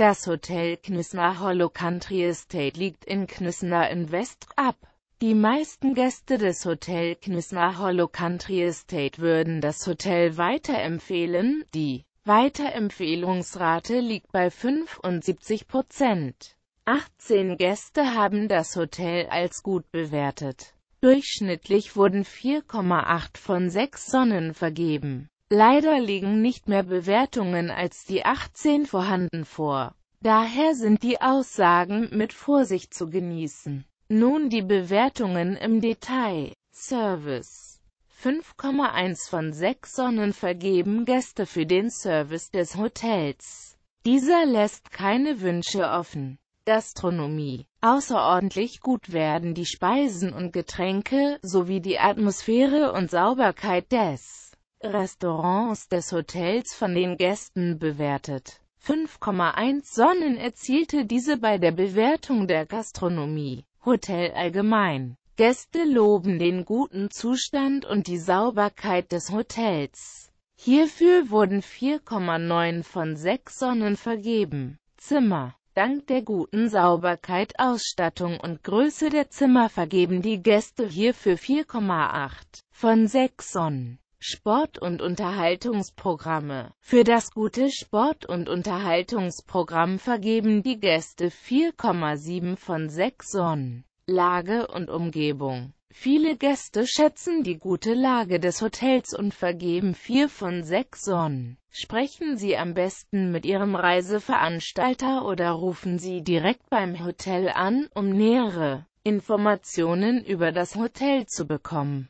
Das Hotel Knüssner Hollow Country Estate liegt in Knüssner in West ab. Die meisten Gäste des Hotel Knüssner Hollow Country Estate würden das Hotel weiterempfehlen, die Weiterempfehlungsrate liegt bei 75 Prozent. 18 Gäste haben das Hotel als gut bewertet. Durchschnittlich wurden 4,8 von 6 Sonnen vergeben. Leider liegen nicht mehr Bewertungen als die 18 vorhanden vor. Daher sind die Aussagen mit Vorsicht zu genießen. Nun die Bewertungen im Detail. Service 5,1 von 6 Sonnen vergeben Gäste für den Service des Hotels. Dieser lässt keine Wünsche offen. Gastronomie. Außerordentlich gut werden die Speisen und Getränke sowie die Atmosphäre und Sauberkeit des Restaurants des Hotels von den Gästen bewertet. 5,1 Sonnen erzielte diese bei der Bewertung der Gastronomie. Hotel allgemein. Gäste loben den guten Zustand und die Sauberkeit des Hotels. Hierfür wurden 4,9 von 6 Sonnen vergeben. Zimmer. Dank der guten Sauberkeit, Ausstattung und Größe der Zimmer vergeben die Gäste hierfür 4,8 von 6 Sonnen. Sport- und Unterhaltungsprogramme. Für das gute Sport- und Unterhaltungsprogramm vergeben die Gäste 4,7 von 6 Sonnen. Lage und Umgebung. Viele Gäste schätzen die gute Lage des Hotels und vergeben 4 von 6 Sonnen. Sprechen Sie am besten mit Ihrem Reiseveranstalter oder rufen Sie direkt beim Hotel an, um nähere Informationen über das Hotel zu bekommen.